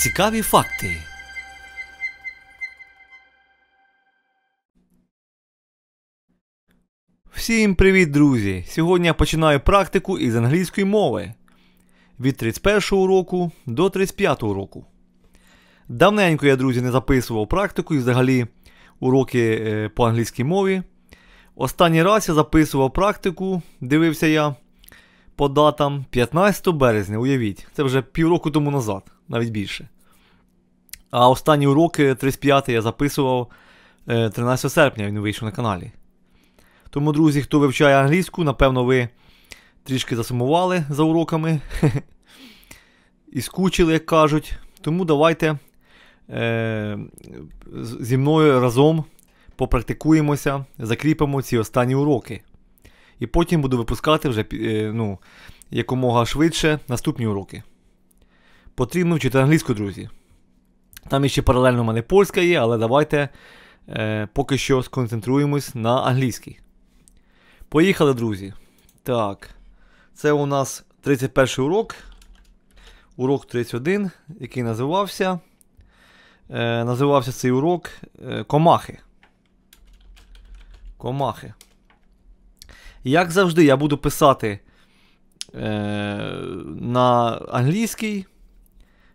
Цікаві факти. Всім привіт, друзі! Сьогодні я починаю практику із англійської мови. Від 31 року до 35 року. Давненько я, друзі, не записував практику і взагалі уроки е, по англійській мові. Останній раз я записував практику, дивився я по датам 15 березня, уявіть, це вже півроку тому назад, навіть більше. А останні уроки 35 я записував 13 е, серпня, він вийшов на каналі. Тому, друзі, хто вивчає англійську, напевно, ви трішки засумували за уроками і скучили, як кажуть. Тому давайте е, зі мною разом попрактикуємося, закріпимо ці останні уроки і потім буду випускати вже е, ну, якомога швидше наступні уроки. Потрібно вчити англійську, друзі. Там іще паралельно в мене польська є, але давайте е, поки що сконцентруємось на англійській. Поїхали, друзі. Так, це у нас 31 урок. Урок 31, який називався. Е, Називався цей урок е, Комахи. Комахи. Як завжди, я буду писати е, на англійський,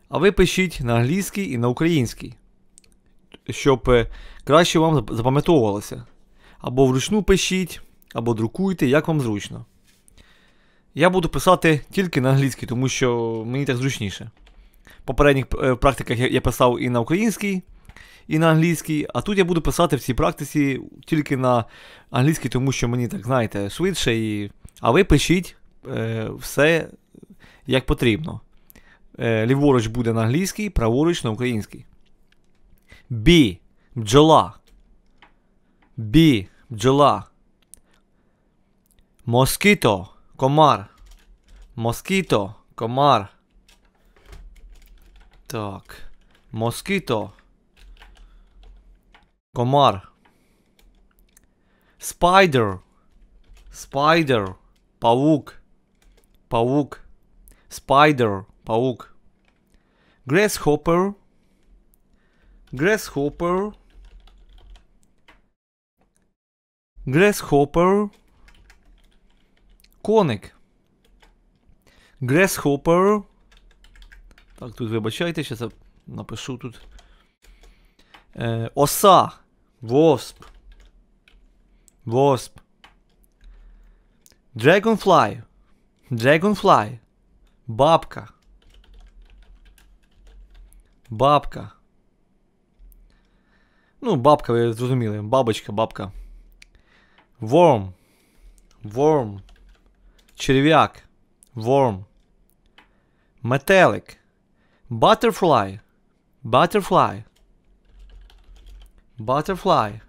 а ви пишіть на англійський і на український, щоб е, краще вам запам'ятовувалося. Або вручну пишіть, або друкуйте, як вам зручно. Я буду писати тільки на англійський, тому що мені так зручніше. В попередніх е, практиках я писав і на український і на англійській. А тут я буду писати в цій практиці тільки на англійській, тому що мені так, знаєте, швидше. І... А ви пишіть е, все як потрібно. Е, Ліворуч буде на англійській, праворуч на українській. Бі. Бджола. Бі. Бджола. Москіто. Комар. Москіто. Комар. Так. Москіто. Комар. Спайдер. Спайдер. Паук. Паук. Спайдер. Паук. Гресхоппер. Гресхоппер. Гресхоппер. Коник. Гресхоппер. Так, тут вибачайте, що це напишу тут. Е, Оса. Wasp. Wasp. Dragonfly. Dragonfly. Бабка. Бабка. Ну, бабка, ви зрозуміли. Бабочка, бабка. Worm. Worm. Черв'як. Worm. Метелик. Butterfly. Butterfly. Butterfly.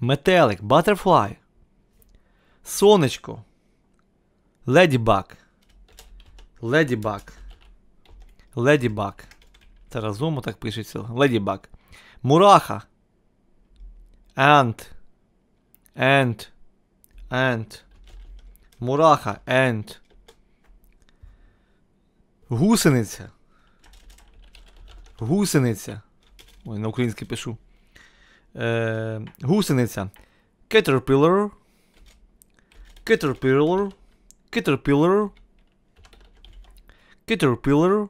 Метелик. Butterfly. Сонечко. Ледібак. Ледібак. Ледібак. Це разом так пишеться. Ледібак. Мураха. Ant. Ant. Ant. Мураха. Ant. Гусениця. Гусениця. Ой, на українській пишу. Е, Гусениця. Caterpillar. Caterpillar. Caterpillar. Caterpillar.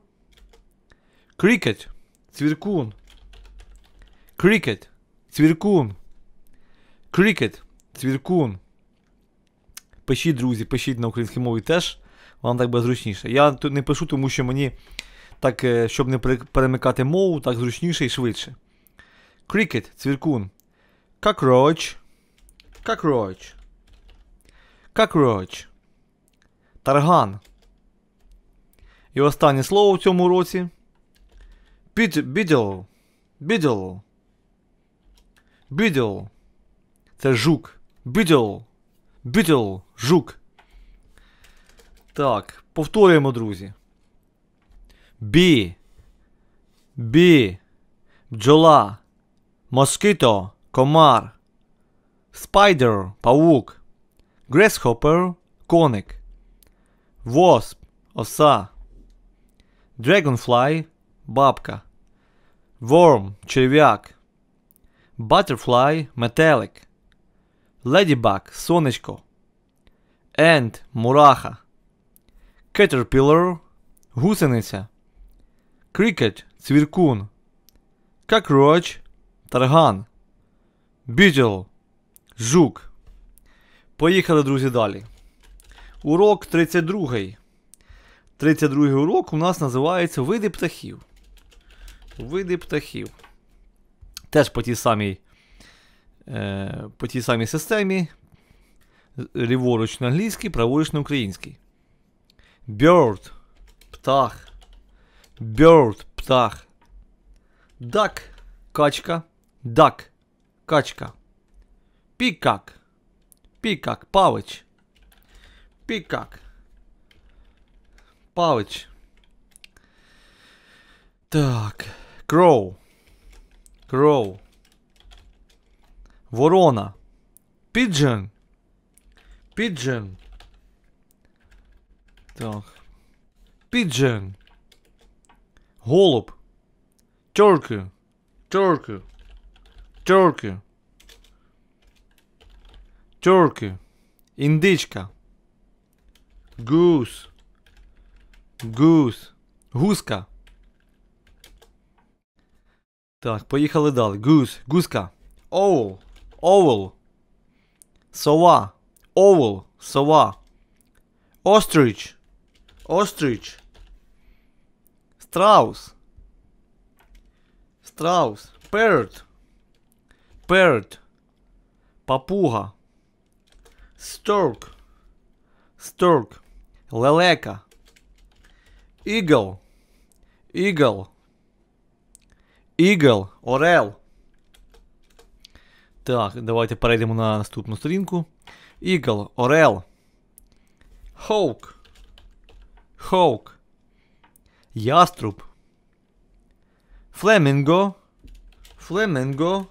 Cricket. Цвіркун. Cricket. Цвіркун. Крикет. Цвіркун. Пишіть, друзі, пишіть на українській мові теж. Вам так буде зручніше. Я тут не пишу, тому що мені так, е, щоб не перемикати мову, так зручніше і швидше. Cricket – цвіркун. Кокроч. Cockroach. Cockroach. Тарган. І останнє слово в цьому році. Бідл. Бідл. Біділ. Це жук. Бідл. Бідл. Жук. Так, повторюємо, друзі. Бі. Бі. Бджола. Москіто. Комар. Спайдер. Павук. Гресхопер. Коник. Восп. Оса. Dragonfly бабка. Worm черв'як. Butterfly метелик. Ladybug сонечко. Ant мураха. Caterpillar гусениця. Крикет цвіркун. Какроч тарган. Бітл жук. Поїхали, друзі, далі. Урок 32. 32 урок у нас називається Види птахів. Види птахів. Теж по тій самій е, по тій самій системі. Ліворуч на англійський, праворуч на український. Bird. Птах. Bird – птах. Duck – качка. Duck – качка. Пикак. Пикак – павыч. Пикак. Павыч. Так. Кроу. Кроу. Ворона. Пиджин. Пиджин. Так. Пиджин. Голуб. Turkey. Turkey. Turkey. Turkey. Індичка. Goose. Goose. Гуска. Так, поїхали далі. Goose. Гуска. Owl. Owl. Сова. Owl. Сова. Ostrich. Ostrich. Страус. Страус. Parrot. Parrot. Папуга. стерк, стерк, Лелека. Eagle. Eagle. Eagle. Орел. Так, давайте перейдемо на наступну сторінку. Eagle. Орел. Hawk. Hawk. Яструб. Фламинго. Фламинго.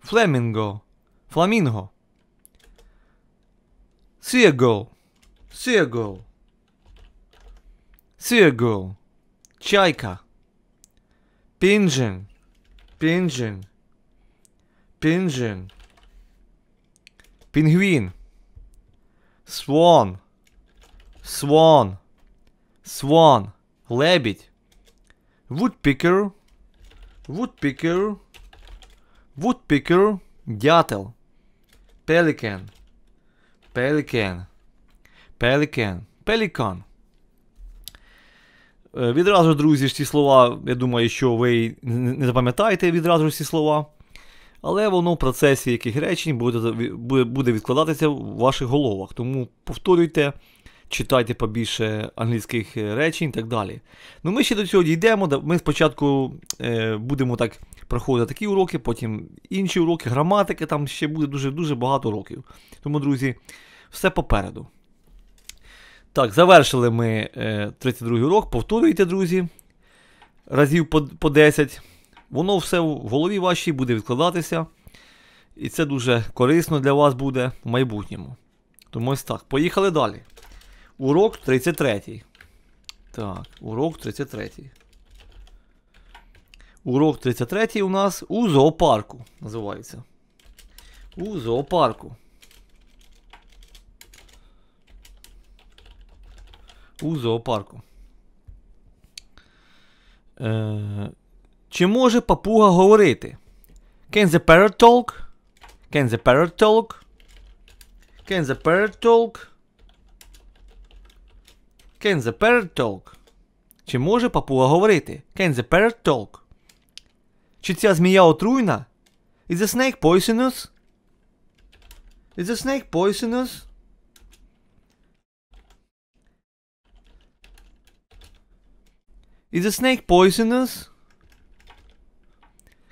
Фламинго. Фламинго. Seagull. Seagull. Seagull. Чайка. Pigeon. Pigeon. Pigeon. Penguin. Swan. Swan. Swan. лебідь, woodpecker, woodpecker, woodpecker, дятел, pelican, pelican, pelican, pelican. Відразу друзі, ж ці слова, я думаю, що ви не запам'ятаєте відразу ж ці слова. Але воно в процесі яких речень буде буде відкладатися в ваших головах. Тому повторюйте читайте побільше англійських е, речень і так далі. Ну Ми ще до цього дійдемо. Ми спочатку е, будемо так проходити такі уроки, потім інші уроки, граматики, там ще буде дуже-дуже багато уроків. Тому, друзі, все попереду. Так, завершили ми е, 32 урок. Повторюйте, друзі, разів по, по 10. Воно все в голові вашій буде відкладатися. І це дуже корисно для вас буде в майбутньому. Тому ось так. Поїхали далі. Урок 33. Так, урок 33. Урок 33 у нас у зоопарку називається. У зоопарку. У зоопарку. Е, Чи може папуга говорити? Can the parrot talk? Can the parrot talk? Can the parrot talk? Can the parrot talk? Чи може папуга говорити? Can the parrot talk? Чи ця змія отруйна? Is the snake poisonous? Is the snake poisonous? Is the snake poisonous?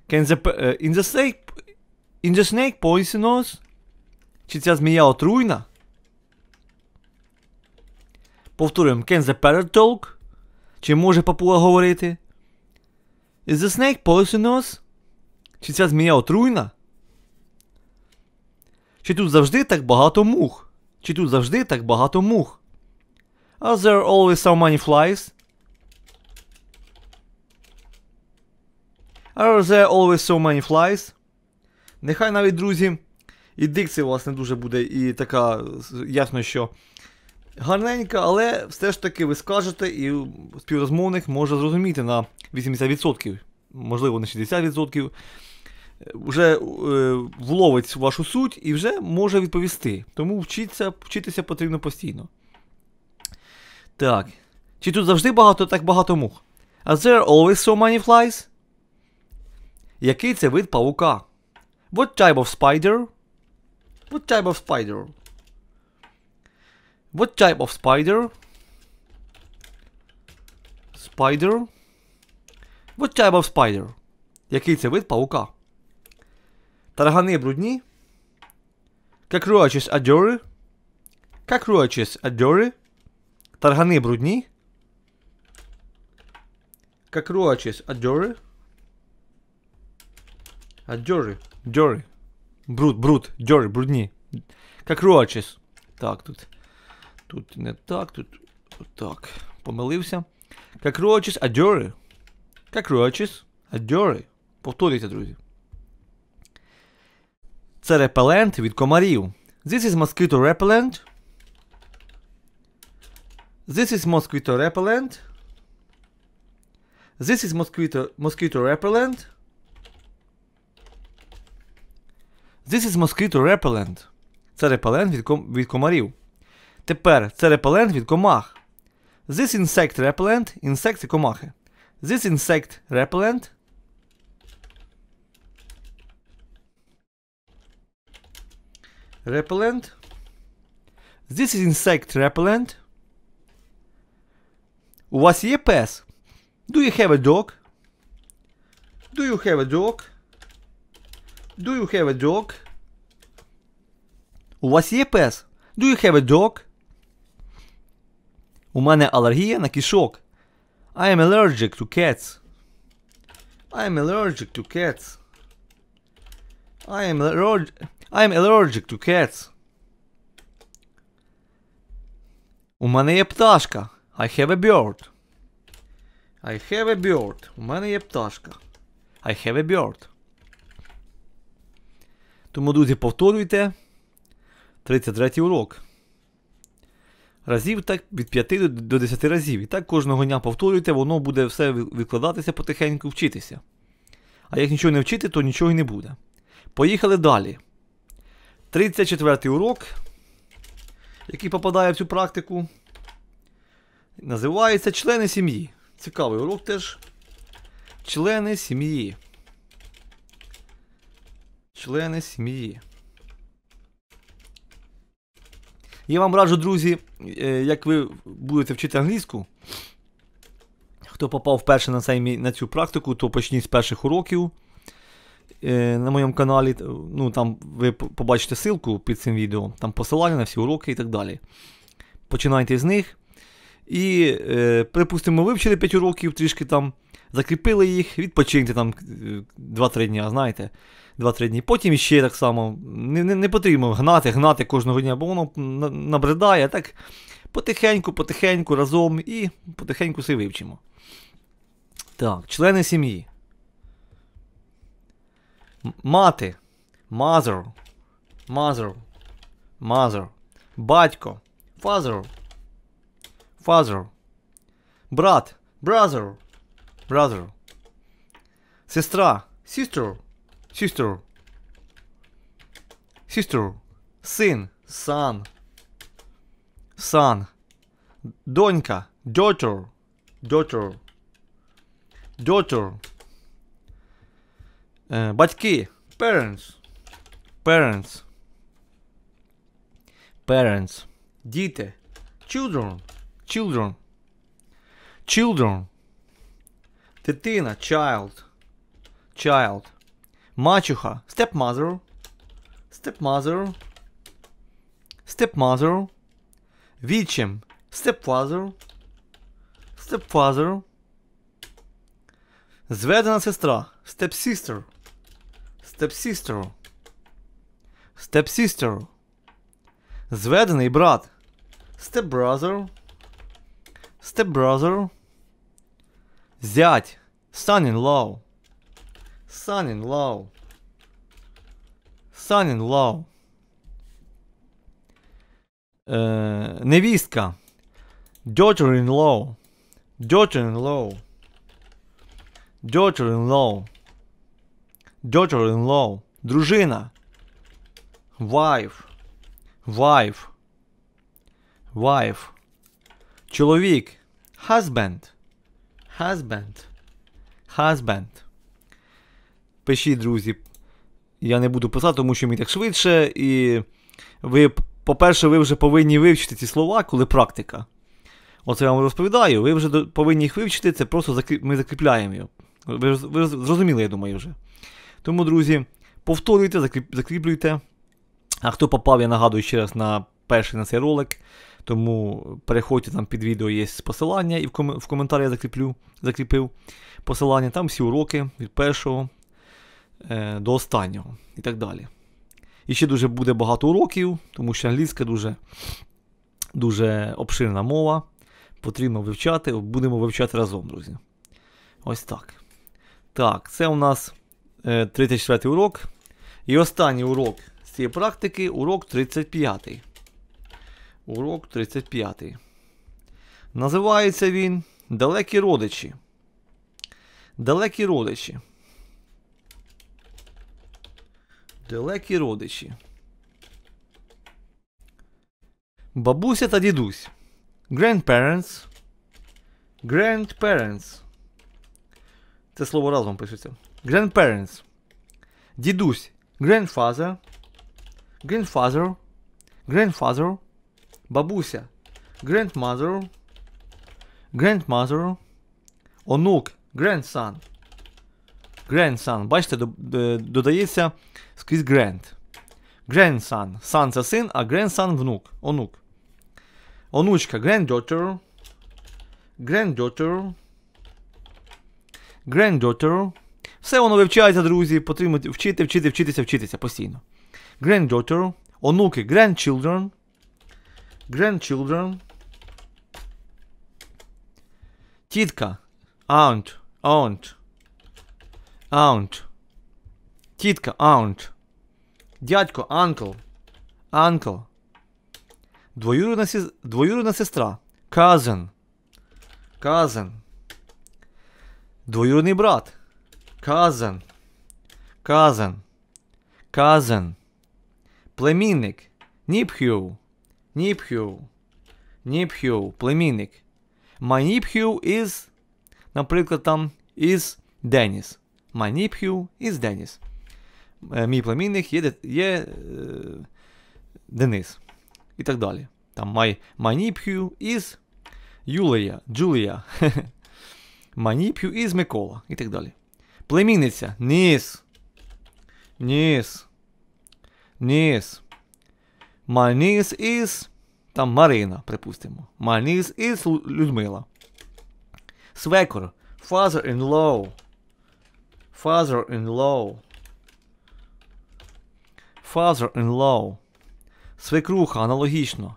Can the uh, in the snake in the snake poisonous? Чи ця змія отруйна? Повторюємо, can the parrot talk? Чи може папуга говорити? Is the snake poisonous? Чи ця змія отруйна? Чи тут завжди так багато мух? Чи тут завжди так багато мух? Are there always so many flies? Are there always so many flies? Нехай навіть, друзі, і дикція, власне, дуже буде, і така ясно, що гарненька, але все ж таки ви скажете, і співрозмовник може зрозуміти на 80%, можливо, на 60%. Вже е, вловить вашу суть і вже може відповісти. Тому вчитися, вчитися потрібно постійно. Так. Чи тут завжди багато так багато мух? Are there always so many flies? Який це вид павука? What type of spider? What type of spider? What type of spider? Spider. What type of spider? Який це вид паука? Таргани брудні? Cockroaches are dirty. Cockroaches are dirty. Таргани брудні? Cockroaches are dirty. А дьори, дьори. Бруд, бруд, дьори, брудні. Cockroaches. Так, тут. Тут не так, тут так. Помилився. Какрочіс, адьори. Какрочіс, адьори. Повторюйте, друзі. Це репелент від комарів. This is mosquito repellent. This is mosquito repellent. This is mosquito, mosquito repellent. This is mosquito repellent. Це репелент від, ком, від комарів. Тепер це репелент від комах. This insect repellent, інсекти комахи. This insect repellent. Repellent. This is insect repellent. У вас є пес? Do you have a dog? Do you have a dog? Do you have a dog? У вас є пес? Do you have a dog? У мене алергія на кішок. I am allergic to cats. I am allergic to cats. I am allergic, I am allergic to cats. У мене є пташка. I have a bird. I have a bird. У мене є пташка. I have a bird. Тому, друзі, повторюйте 33 урок разів, так від 5 до 10 разів. І так кожного дня повторюйте, воно буде все відкладатися потихеньку вчитися. А як нічого не вчити, то нічого й не буде. Поїхали далі. 34-й урок, який попадає в цю практику, називається Члени сім'ї. Цікавий урок теж. Члени сім'ї. Члени сім'ї. Я вам раджу, друзі, е, як ви будете вчити англійську. Хто попав вперше на цей, на цю практику, то почніть з перших уроків. Е, на моєму каналі ну там ви побачите ссылку під цим відео, там посилання на всі уроки і так далі. Починайте з них. І, е, припустимо, вивчили 5 уроків, трішки там закріпили їх, відпочиньте там 2-3 е, дні, знаєте. 2-3 дні. Потім ще так само. Не не, не потрібно гнати, гнати кожного дня, бо воно набридає. Так потихеньку, потихеньку, разом і потихеньку все вивчимо. Так, члени сім'ї. Мати. Мазер. Мазер. Мазер. Батько. Фазер. Фазер. Брат. Бразер. brother. Сестра, sister, sister, sister. Сын, son, son. Донька, daughter, daughter, daughter. Э, eh, батьки, parents, parents, parents. Діти, children, children, children. Дитина, child. Child. Мачуха. Stepmother. Stepmother. Stepmother. Вічим. Stepfather. Stepfather. Зведена сестра. Stepsister. Stepsister. Stepsister. Зведений брат. Stepbrother. Stepbrother. Зять. Son-in-law. Son-in-law. Son-in-law. Е, невістка. Daughter-in-law. Daughter-in-law. Daughter-in-law. Daughter-in-law. Дружина. Wife. Wife. Wife. Чоловік. Husband. Husband. Husband. Пишіть, друзі. Я не буду писати, тому що мені так швидше. І ви, по-перше, ви вже повинні вивчити ці слова, коли практика. Оце я вам розповідаю. Ви вже повинні їх вивчити, це просто ми закріпляємо його. Ви, ви зрозуміли, я думаю, вже. Тому, друзі, повторюйте, закріплюйте. А хто попав, я нагадую ще раз на перший на цей ролик. Тому переходьте там під відео є посилання, і в, ком в коментарі я закріплю, закріпив посилання. Там всі уроки від першого е, до останнього і так далі. І ще дуже буде багато уроків, тому що англійська дуже дуже обширна мова. Потрібно вивчати, будемо вивчати разом, друзі. Ось так. Так, це у нас 34 е, урок. І останній урок з цієї практики урок 35. Урок 35. Називається він Далекі родичі. Далекі родичі. Далекі родичі. Бабуся та дідусь. Grandparents. Grandparents. Це слово разом пишеться. Grandparents. Дідусь. Grandfather. Grandfather. Grandfather бабуся, grandmother, grandmother, онук, grandson. Grandson. Бачите, додається скрізь grand. Grandson. Son це син, а grandson внук. Онук. Онучка, granddaughter. Granddaughter. Granddaughter. Все воно вивчається, друзі. Потрібно вчити, вчити, вчитися, вчитися постійно. Granddaughter. Онуки grandchildren grandchildren, тітка, aunt, aunt, aunt, тітка, aunt, дядько, uncle, uncle, двоюрідна, двоюрідна сестра, cousin, cousin, двоюрідний брат, cousin, cousin, cousin, племінник, nephew, Ніпхю. Ніпхю, племінник. My Ніпхю is, наприклад, там is Деніс. My Ніпхю is Деніс. Мій племінник є є е, Денис. І так далі. Там my, my Ніпхю is Юлія, Джулія. my Ніпхю is Микола. І так далі. Племінниця. Ніс. Ніс. Ніс. My niece is там Марина, припустимо. My niece is Людмила. Свекор. Father-in-law. Father-in-law. Father-in-law. Свекруха, аналогічно.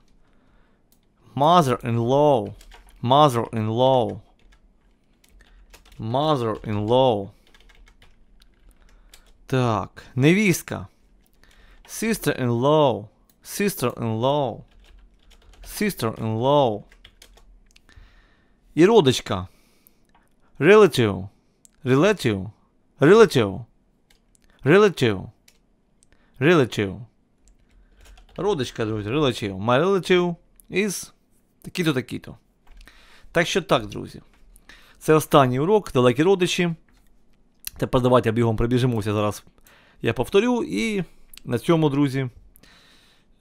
Mother-in-law. Mother-in-law. Mother-in-law. Так, невістка. Sister-in-law. Sister-in-law. Sister-in-law. І родичка. Relative. Relative. Relative. Relative. Relative. Родичка, друзі, relative. My relative is такі-то, такі-то. Так що так, друзі. Це останній урок, далекі родичі. Тепер давайте бігом прибіжимося, Зараз я повторю. І на цьому, друзі.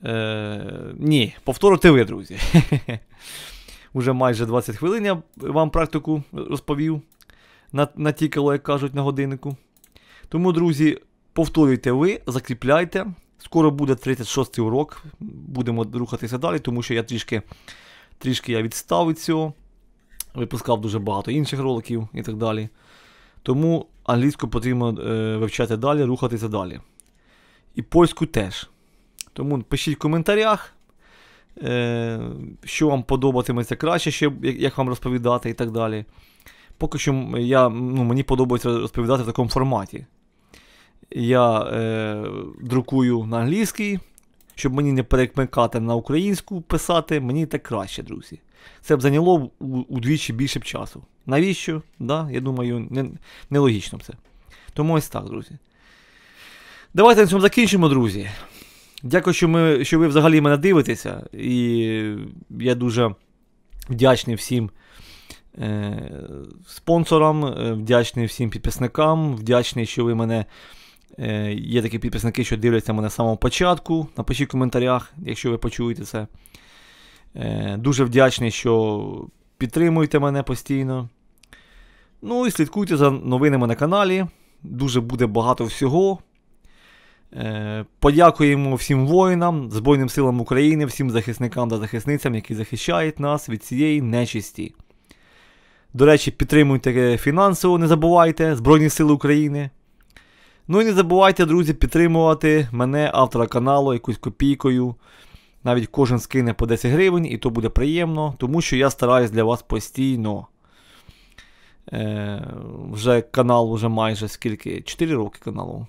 Е, ні, повторите ви, друзі. Уже майже 20 хвилин я вам практику розповів. Натікало, як кажуть, на годиннику. Тому, друзі, повторюйте ви, закріпляйте. Скоро буде 36 й урок. Будемо рухатися далі, тому що я трішки трішки я відстав від цього. Випускав дуже багато інших роликів і так далі. Тому англійську потрібно е, вивчати далі, рухатися далі. І польську теж. Тому пишіть в коментарях, е, що вам подобатиметься краще, що, як вам розповідати і так далі. Поки що я, ну, мені подобається розповідати в такому форматі. Я е, друкую на англійський, щоб мені не перекмикати на українську писати, мені так краще, друзі. Це б зайняло удвічі більше б часу. Навіщо? Да? Я думаю, не, нелогічно це. Тому ось так, друзі. Давайте на цьому закінчимо, друзі. Дякую, що ми, що ви взагалі мене дивитеся. І я дуже вдячний всім е, спонсорам, е, вдячний всім підписникам, вдячний, що ви мене. Е, Є такі підписники, що дивляться мене з самого початку. Напишіть в коментарях, якщо ви почуєте це. Е, Дуже вдячний, що підтримуєте мене постійно. Ну і слідкуйте за новинами на каналі. Дуже буде багато всього. Е, подякуємо всім воїнам, Збройним силам України, всім захисникам та захисницям, які захищають нас від цієї нечисті. До речі, підтримуйте е, фінансово, не забувайте, Збройні Сили України. Ну і не забувайте, друзі, підтримувати мене, автора каналу, якусь копійкою. Навіть кожен скине по 10 гривень, і то буде приємно, тому що я стараюсь для вас постійно. Е, Вже канал вже майже скільки? 4 роки каналу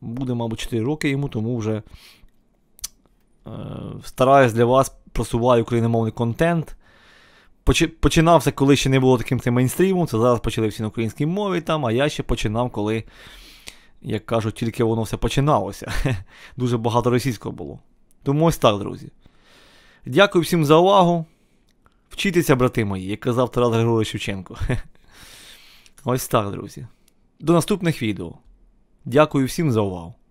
буде, мабуть, 4 роки йому, тому вже е, стараюсь для вас просуваю україномовний контент. Починався, коли ще не було таким цим мейнстрімом, це зараз почали всі на українській мові, там, а я ще починав, коли, як кажуть, тільки воно все починалося. Дуже багато російського було. Тому ось так, друзі. Дякую всім за увагу. Вчитися, брати мої, як казав Тарас Григорович Шевченко. Ось так, друзі. До наступних відео. Дякую всім за увагу.